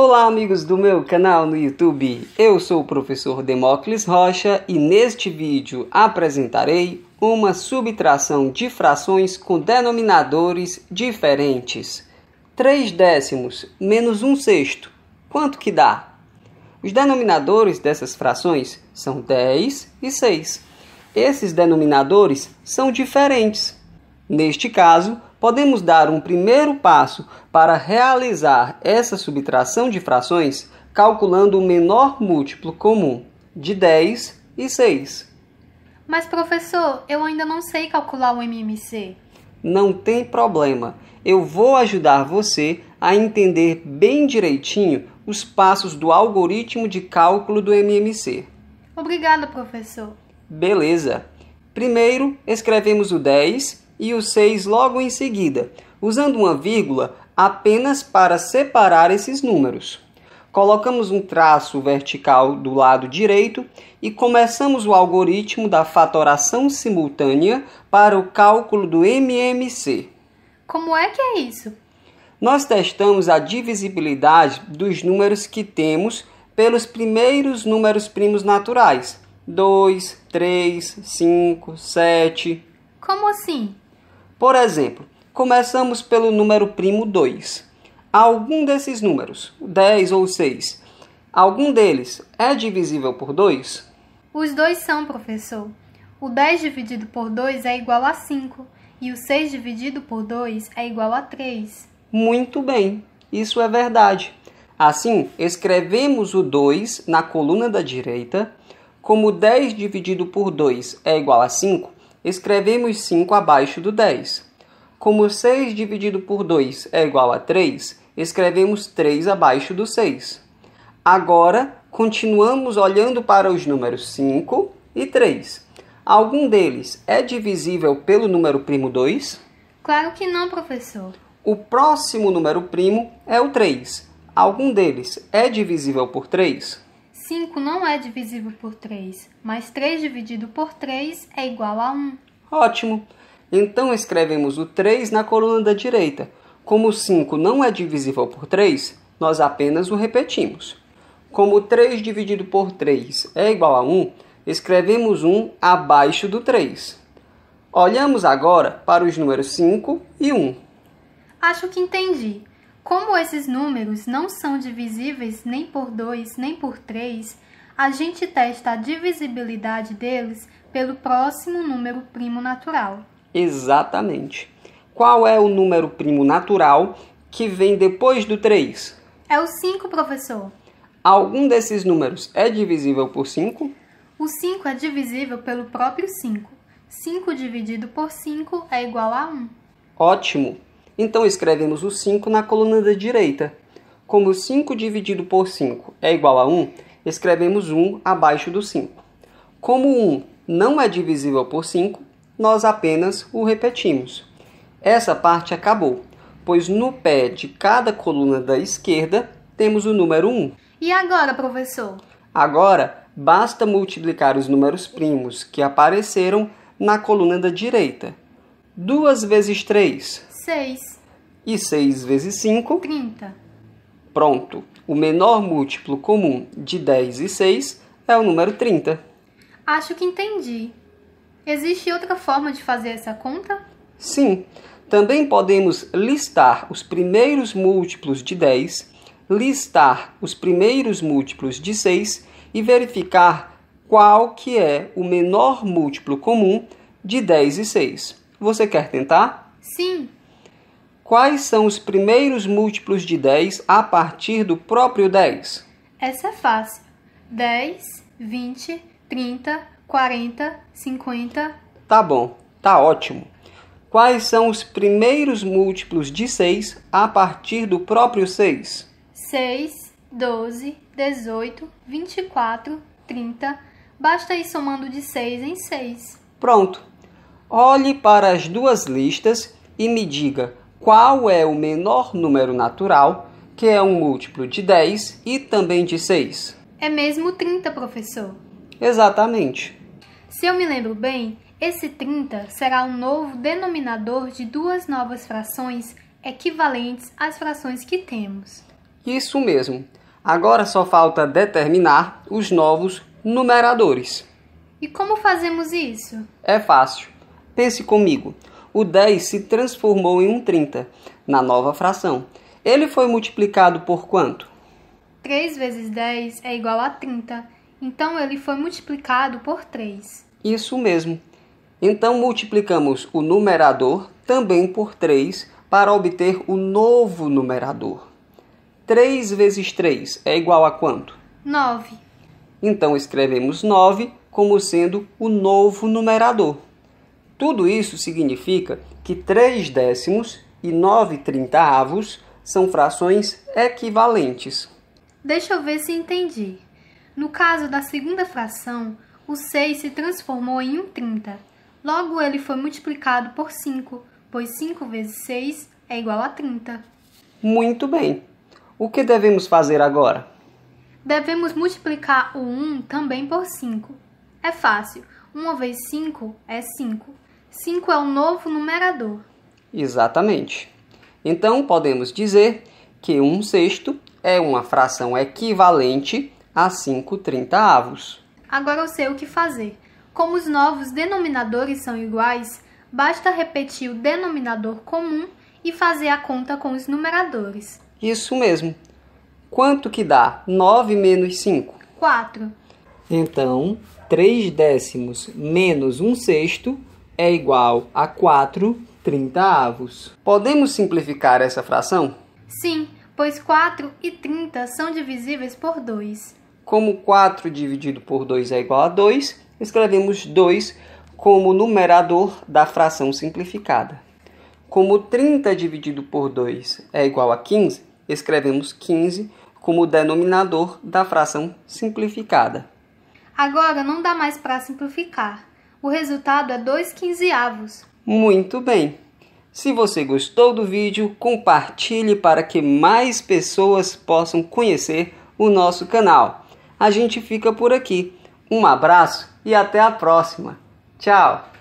Olá, amigos do meu canal no YouTube. Eu sou o professor Demócles Rocha e neste vídeo apresentarei uma subtração de frações com denominadores diferentes. 3 décimos menos 1 sexto. Quanto que dá? Os denominadores dessas frações são 10 e 6. Esses denominadores são diferentes. Neste caso, podemos dar um primeiro passo para realizar essa subtração de frações calculando o menor múltiplo comum de 10 e 6. Mas professor, eu ainda não sei calcular o MMC. Não tem problema. Eu vou ajudar você a entender bem direitinho os passos do algoritmo de cálculo do MMC. Obrigada, professor. Beleza. Primeiro, escrevemos o 10 e o 6 logo em seguida, usando uma vírgula apenas para separar esses números. Colocamos um traço vertical do lado direito e começamos o algoritmo da fatoração simultânea para o cálculo do MMC. Como é que é isso? Nós testamos a divisibilidade dos números que temos pelos primeiros números primos naturais: 2, 3, 5, 7. Como assim? Por exemplo, começamos pelo número primo 2. Algum desses números, 10 ou 6, algum deles é divisível por 2? Os dois são, professor. O 10 dividido por 2 é igual a 5 e o 6 dividido por 2 é igual a 3. Muito bem, isso é verdade. Assim, escrevemos o 2 na coluna da direita. Como 10 dividido por 2 é igual a 5, escrevemos 5 abaixo do 10. Como 6 dividido por 2 é igual a 3, escrevemos 3 abaixo do 6. Agora, continuamos olhando para os números 5 e 3. Algum deles é divisível pelo número primo 2? Claro que não, professor. O próximo número primo é o 3. Algum deles é divisível por 3? 5 não é divisível por 3, mas 3 dividido por 3 é igual a 1. Ótimo! Então escrevemos o 3 na coluna da direita. Como 5 não é divisível por 3, nós apenas o repetimos. Como 3 dividido por 3 é igual a 1, escrevemos 1 abaixo do 3. Olhamos agora para os números 5 e 1. Acho que entendi. Como esses números não são divisíveis nem por 2 nem por 3, a gente testa a divisibilidade deles pelo próximo número primo natural. Exatamente. Qual é o número primo natural que vem depois do 3? É o 5, professor. Algum desses números é divisível por 5? O 5 é divisível pelo próprio 5. 5 dividido por 5 é igual a 1. Ótimo! Então escrevemos o 5 na coluna da direita. Como 5 dividido por 5 é igual a 1, escrevemos 1 abaixo do 5. Como 1 não é divisível por 5, nós apenas o repetimos. Essa parte acabou, pois no pé de cada coluna da esquerda temos o número 1. E agora, professor? Agora, basta multiplicar os números primos que apareceram na coluna da direita. 2 vezes 3, 6. E 6 vezes 5? 30. Pronto. O menor múltiplo comum de 10 e 6 é o número 30. Acho que entendi. Existe outra forma de fazer essa conta? Sim. Também podemos listar os primeiros múltiplos de 10, listar os primeiros múltiplos de 6 e verificar qual que é o menor múltiplo comum de 10 e 6. Você quer tentar? Sim quais são os primeiros múltiplos de 10 a partir do próprio 10? Essa é fácil. 10, 20, 30, 40, 50. Tá bom, tá ótimo. Quais são os primeiros múltiplos de 6 a partir do próprio 6? 6, 12, 18, 24, 30. Basta ir somando de 6 em 6. Pronto. Olhe para as duas listas e me diga qual é o menor número natural, que é um múltiplo de 10 e também de 6. É mesmo 30, professor. Exatamente. Se eu me lembro bem, esse 30 será um novo denominador de duas novas frações equivalentes às frações que temos. Isso mesmo. Agora só falta determinar os novos numeradores. E como fazemos isso? É fácil. Pense comigo o 10 se transformou em um 30, na nova fração. Ele foi multiplicado por quanto? 3 vezes 10 é igual a 30, então ele foi multiplicado por 3. Isso mesmo. Então multiplicamos o numerador também por 3 para obter o novo numerador. 3 vezes 3 é igual a quanto? 9. Então escrevemos 9 como sendo o novo numerador. Tudo isso significa que 3 décimos e 9 avos são frações equivalentes. Deixa eu ver se entendi. No caso da segunda fração, o 6 se transformou em um 30. Logo, ele foi multiplicado por 5, pois 5 vezes 6 é igual a 30. Muito bem. O que devemos fazer agora? Devemos multiplicar o 1 também por 5. É fácil. 1 vezes 5 é 5. 5 é o novo numerador. Exatamente. Então, podemos dizer que 1 um sexto é uma fração equivalente a 5 trinta avos. Agora eu sei o que fazer. Como os novos denominadores são iguais, basta repetir o denominador comum e fazer a conta com os numeradores. Isso mesmo. Quanto que dá 9 menos 5? 4. Então, 3 décimos menos 1 sexto é igual a 4 avos. Podemos simplificar essa fração? Sim, pois 4 e 30 são divisíveis por 2. Como 4 dividido por 2 é igual a 2, escrevemos 2 como numerador da fração simplificada. Como 30 dividido por 2 é igual a 15, escrevemos 15 como denominador da fração simplificada. Agora não dá mais para simplificar. O resultado é 2 quinzeavos. Muito bem! Se você gostou do vídeo, compartilhe para que mais pessoas possam conhecer o nosso canal. A gente fica por aqui. Um abraço e até a próxima. Tchau!